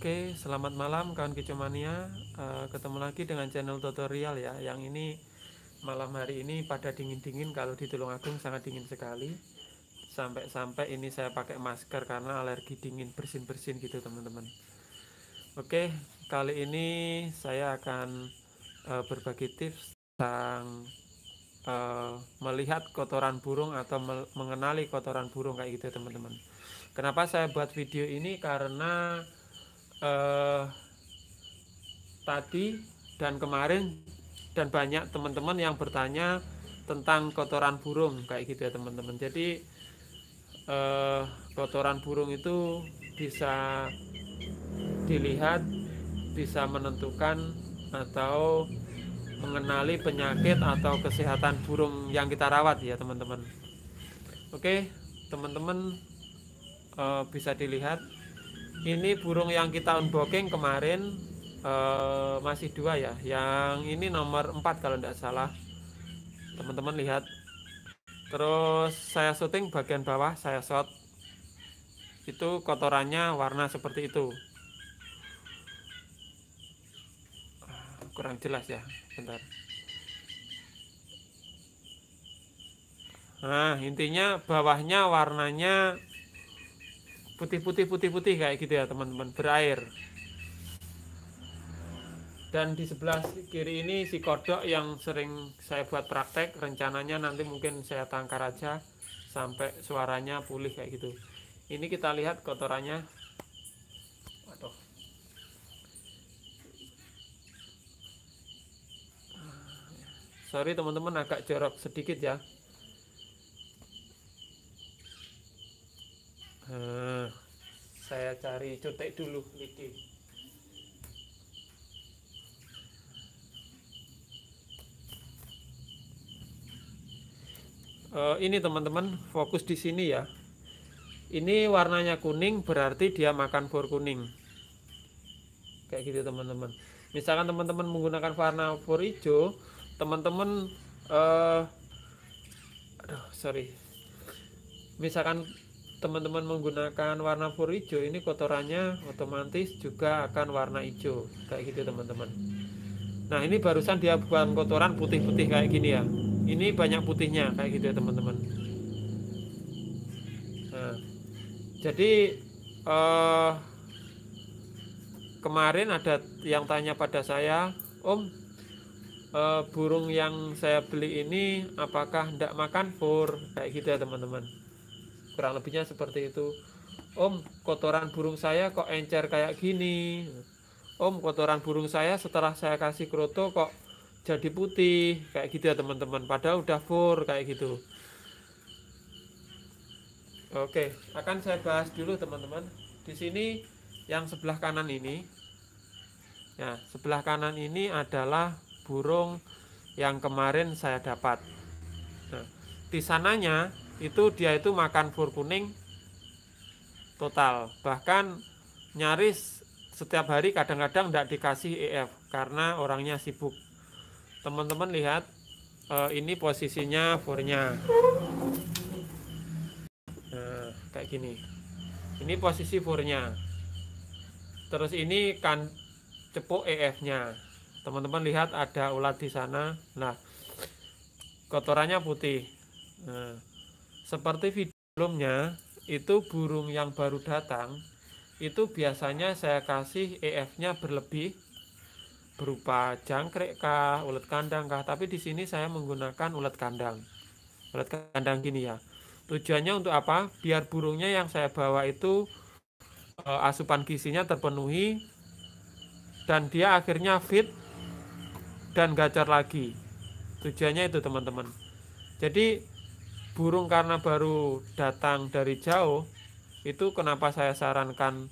Oke, selamat malam kawan kicomania. Eh, ketemu lagi dengan channel tutorial ya. Yang ini malam hari ini pada dingin-dingin kalau di Tulungagung sangat dingin sekali. Sampai-sampai ini saya pakai masker karena alergi dingin bersin-bersin gitu, teman-teman. Oke, kali ini saya akan eh, berbagi tips tentang eh, melihat kotoran burung atau mengenali kotoran burung kayak gitu, teman-teman. Kenapa saya buat video ini karena eh, tadi dan kemarin dan banyak teman-teman yang bertanya tentang kotoran burung kayak gitu ya teman-teman. Jadi eh, kotoran burung itu bisa dilihat, bisa menentukan atau mengenali penyakit atau kesehatan burung yang kita rawat ya teman-teman. Oke, teman-teman eh, bisa dilihat ini burung yang kita unboxing kemarin uh, masih dua ya yang ini nomor 4 kalau tidak salah teman-teman lihat terus saya syuting bagian bawah saya shot itu kotorannya warna seperti itu ah, kurang jelas ya bentar Nah, intinya bawahnya warnanya putih-putih putih-putih kayak gitu ya teman-teman berair dan di sebelah kiri ini si kodok yang sering saya buat praktek rencananya nanti mungkin saya tangkar aja sampai suaranya pulih kayak gitu ini kita lihat kotorannya sorry teman-teman agak jorok sedikit ya Eh, saya cari cutek dulu Niki uh, eh, ini teman-teman fokus di sini ya ini warnanya kuning berarti dia makan bor kuning kayak gitu teman-teman misalkan teman-teman menggunakan warna bor hijau teman-teman uh, aduh sorry misalkan teman-teman menggunakan warna pur hijau ini kotorannya otomatis juga akan warna hijau kayak gitu teman-teman nah ini barusan dia bukan kotoran putih-putih kayak gini ya ini banyak putihnya kayak gitu ya teman-teman nah jadi eh, kemarin ada yang tanya pada saya om eh, burung yang saya beli ini apakah tidak makan pur? kayak gitu ya teman-teman kurang lebihnya seperti itu om kotoran burung saya kok encer kayak gini om kotoran burung saya setelah saya kasih kroto kok jadi putih kayak gitu ya teman-teman padahal udah fur kayak gitu oke akan saya bahas dulu teman-teman di sini yang sebelah kanan ini ya sebelah kanan ini adalah burung yang kemarin saya dapat nah di sananya itu dia itu makan bur kuning total bahkan nyaris setiap hari kadang-kadang tidak dikasih EF karena orangnya sibuk teman-teman lihat eh, ini posisinya furnya nah kayak gini ini posisi furnya terus ini kan cepuk EF nya teman-teman lihat ada ulat di sana nah kotorannya putih nah, seperti video sebelumnya, itu burung yang baru datang itu biasanya saya kasih EF-nya berlebih berupa jangkrik kah, ulat kandang kah, tapi di sini saya menggunakan ulat kandang. ulat kandang gini ya. Tujuannya untuk apa? Biar burungnya yang saya bawa itu eh, asupan gizinya terpenuhi dan dia akhirnya fit dan gacor lagi. Tujuannya itu teman-teman. Jadi burung karena baru datang dari jauh itu kenapa saya sarankan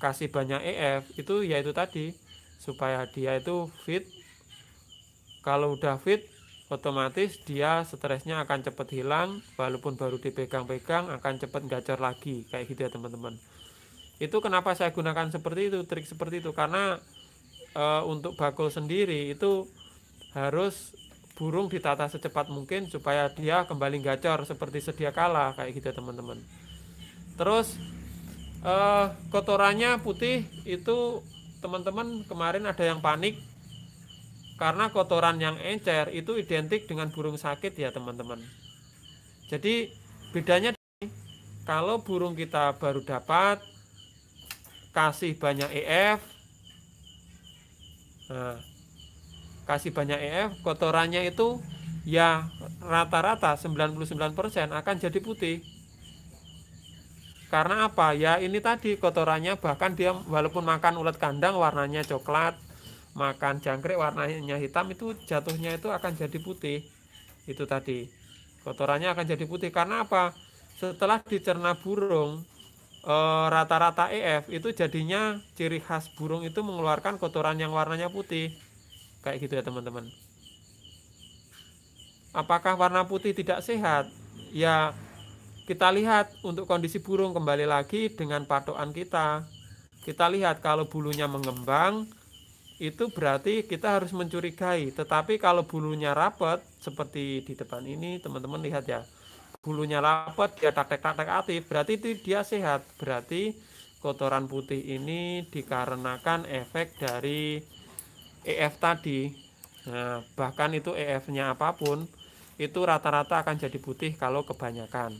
kasih banyak EF itu yaitu tadi supaya dia itu fit kalau udah fit otomatis dia stresnya akan cepat hilang walaupun baru dipegang-pegang akan cepat gacor lagi kayak gitu ya teman-teman itu kenapa saya gunakan seperti itu trik seperti itu karena e, untuk bakul sendiri itu harus burung ditata secepat mungkin supaya dia kembali gacor seperti sedia kala kayak gitu teman-teman terus eh, kotorannya putih itu teman-teman kemarin ada yang panik karena kotoran yang encer itu identik dengan burung sakit ya teman-teman jadi bedanya kalau burung kita baru dapat kasih banyak EF nah, kasih banyak EF kotorannya itu ya rata-rata 99% akan jadi putih karena apa ya ini tadi kotorannya bahkan dia walaupun makan ulat kandang warnanya coklat makan jangkrik warnanya hitam itu jatuhnya itu akan jadi putih itu tadi kotorannya akan jadi putih karena apa setelah dicerna burung eh, rata-rata e, rata -rata EF itu jadinya ciri khas burung itu mengeluarkan kotoran yang warnanya putih kayak gitu ya teman-teman apakah warna putih tidak sehat ya kita lihat untuk kondisi burung kembali lagi dengan patokan kita kita lihat kalau bulunya mengembang itu berarti kita harus mencurigai tetapi kalau bulunya rapat seperti di depan ini teman-teman lihat ya bulunya rapat dia tak taktek aktif berarti dia sehat berarti kotoran putih ini dikarenakan efek dari EF tadi nah, bahkan itu EF-nya apapun itu rata-rata akan jadi putih kalau kebanyakan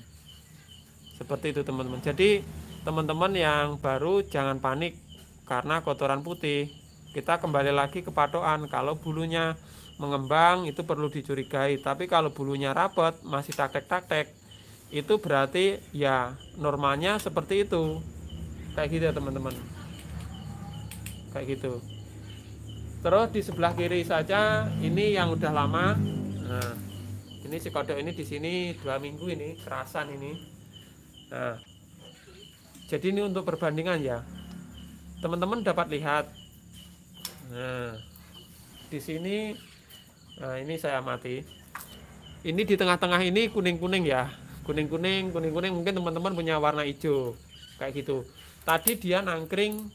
seperti itu teman-teman jadi teman-teman yang baru jangan panik karena kotoran putih kita kembali lagi ke patokan kalau bulunya mengembang itu perlu dicurigai tapi kalau bulunya rapat masih taktek-taktek itu berarti ya normalnya seperti itu kayak gitu ya teman-teman kayak gitu terus di sebelah kiri saja ini yang udah lama nah ini si kodok ini di sini dua minggu ini kerasan ini nah jadi ini untuk perbandingan ya teman-teman dapat lihat nah di sini nah ini saya mati ini di tengah-tengah ini kuning-kuning ya kuning-kuning kuning-kuning mungkin teman-teman punya warna hijau kayak gitu tadi dia nangkring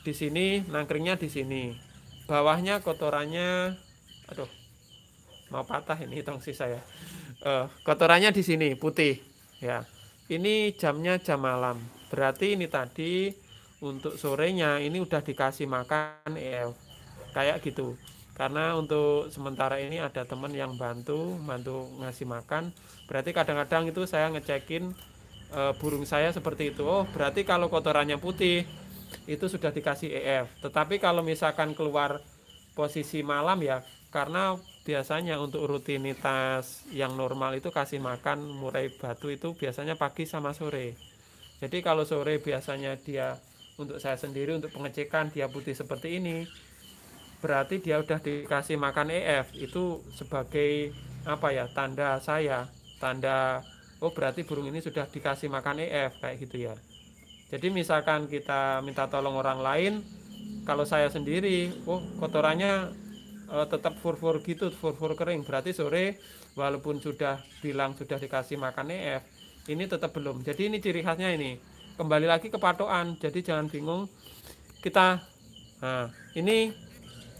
di sini nangkringnya di sini bawahnya kotorannya aduh mau patah ini tongsi saya uh, eh, kotorannya di sini putih ya ini jamnya jam malam berarti ini tadi untuk sorenya ini udah dikasih makan EF ya. kayak gitu karena untuk sementara ini ada teman yang bantu bantu ngasih makan berarti kadang-kadang itu saya ngecekin uh, burung saya seperti itu oh berarti kalau kotorannya putih itu sudah dikasih EF tetapi kalau misalkan keluar posisi malam ya karena biasanya untuk rutinitas yang normal itu kasih makan murai batu itu biasanya pagi sama sore jadi kalau sore biasanya dia untuk saya sendiri untuk pengecekan dia putih seperti ini berarti dia udah dikasih makan EF itu sebagai apa ya tanda saya tanda oh berarti burung ini sudah dikasih makan EF kayak gitu ya jadi misalkan kita minta tolong orang lain kalau saya sendiri oh kotorannya uh, tetap furfur gitu furfur kering berarti sore walaupun sudah bilang sudah dikasih makan EF eh, ini tetap belum jadi ini ciri khasnya ini kembali lagi ke patokan jadi jangan bingung kita nah ini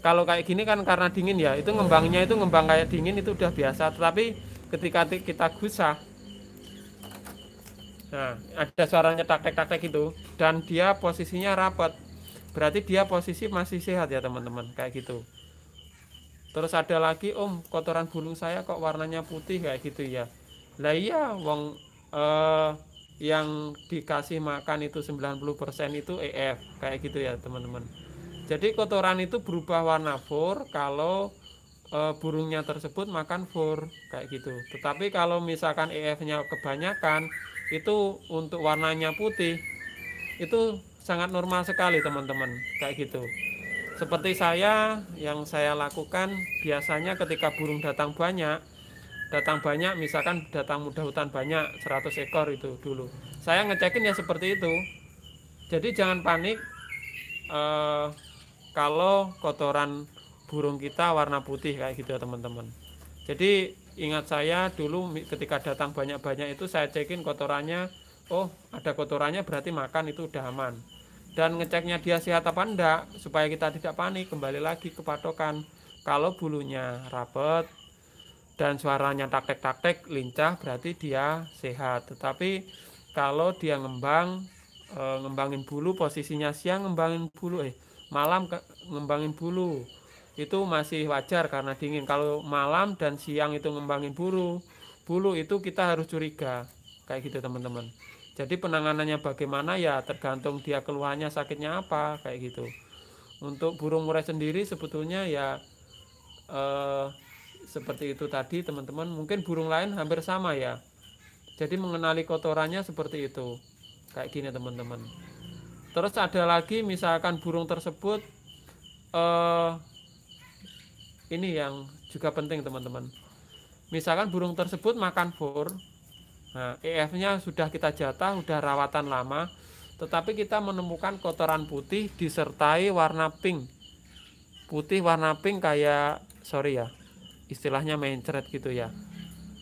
kalau kayak gini kan karena dingin ya itu ngembangnya itu ngembang kayak dingin itu udah biasa tetapi ketika kita gusah nah ada suaranya taktek-taktek itu gitu dan dia posisinya rapat berarti dia posisi masih sehat ya teman-teman kayak gitu terus ada lagi om kotoran burung saya kok warnanya putih kayak gitu ya lah iya wong eh, yang dikasih makan itu 90% itu EF kayak gitu ya teman-teman jadi kotoran itu berubah warna fur kalau eh, burungnya tersebut makan fur kayak gitu tetapi kalau misalkan EF nya kebanyakan itu untuk warnanya putih itu sangat normal sekali teman-teman kayak gitu seperti saya yang saya lakukan biasanya ketika burung datang banyak datang banyak misalkan datang mudah hutan banyak 100 ekor itu dulu saya ngecekin ya seperti itu jadi jangan panik eh, kalau kotoran burung kita warna putih kayak gitu ya, teman-teman jadi ingat saya dulu ketika datang banyak-banyak itu saya cekin kotorannya oh ada kotorannya berarti makan itu udah aman dan ngeceknya dia sehat apa enggak supaya kita tidak panik kembali lagi ke patokan kalau bulunya rapet dan suaranya taktek-taktek lincah berarti dia sehat tetapi kalau dia ngembang e, ngembangin bulu posisinya siang ngembangin bulu eh malam ke, ngembangin bulu itu masih wajar karena dingin kalau malam dan siang itu ngembangin bulu bulu itu kita harus curiga kayak gitu teman-teman jadi penanganannya bagaimana ya tergantung dia keluhannya sakitnya apa kayak gitu. Untuk burung murai sendiri sebetulnya ya eh, seperti itu tadi teman-teman. Mungkin burung lain hampir sama ya. Jadi mengenali kotorannya seperti itu. Kayak gini teman-teman. Terus ada lagi misalkan burung tersebut eh, ini yang juga penting teman-teman. Misalkan burung tersebut makan bor, Nah, EF-nya sudah kita jatah, sudah rawatan lama, tetapi kita menemukan kotoran putih disertai warna pink. Putih warna pink kayak sorry ya, istilahnya mencret gitu ya.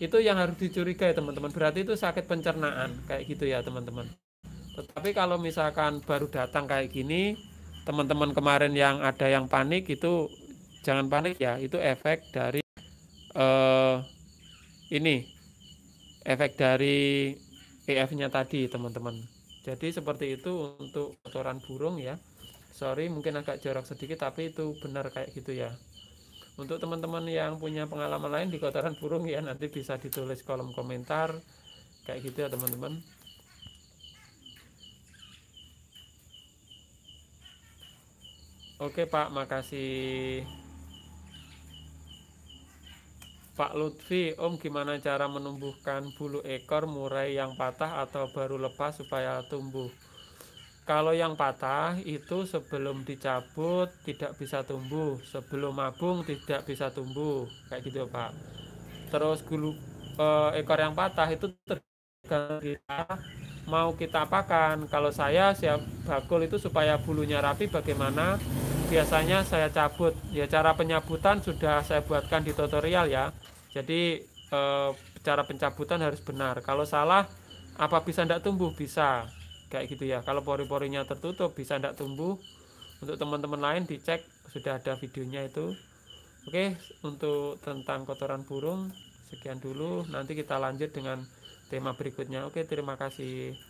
Itu yang harus dicurigai teman-teman. Berarti itu sakit pencernaan kayak gitu ya teman-teman. Tetapi kalau misalkan baru datang kayak gini, teman-teman kemarin yang ada yang panik itu jangan panik ya, itu efek dari uh, ini efek dari EF-nya tadi teman-teman jadi seperti itu untuk kotoran burung ya sorry mungkin agak jorok sedikit tapi itu benar kayak gitu ya untuk teman-teman yang punya pengalaman lain di kotoran burung ya nanti bisa ditulis kolom komentar kayak gitu ya teman-teman Oke Pak, makasih. Pak Lutfi, Om gimana cara menumbuhkan bulu ekor murai yang patah atau baru lepas supaya tumbuh? Kalau yang patah itu sebelum dicabut tidak bisa tumbuh, sebelum mabung tidak bisa tumbuh, kayak gitu Pak. Terus bulu e, eh, ekor yang patah itu tergantung kita mau kita apakan. Kalau saya siap bakul itu supaya bulunya rapi bagaimana biasanya saya cabut ya cara penyabutan sudah saya buatkan di tutorial ya jadi e, cara pencabutan harus benar kalau salah apa bisa tidak tumbuh bisa kayak gitu ya kalau pori-porinya tertutup bisa tidak tumbuh untuk teman-teman lain dicek sudah ada videonya itu oke untuk tentang kotoran burung sekian dulu nanti kita lanjut dengan tema berikutnya oke terima kasih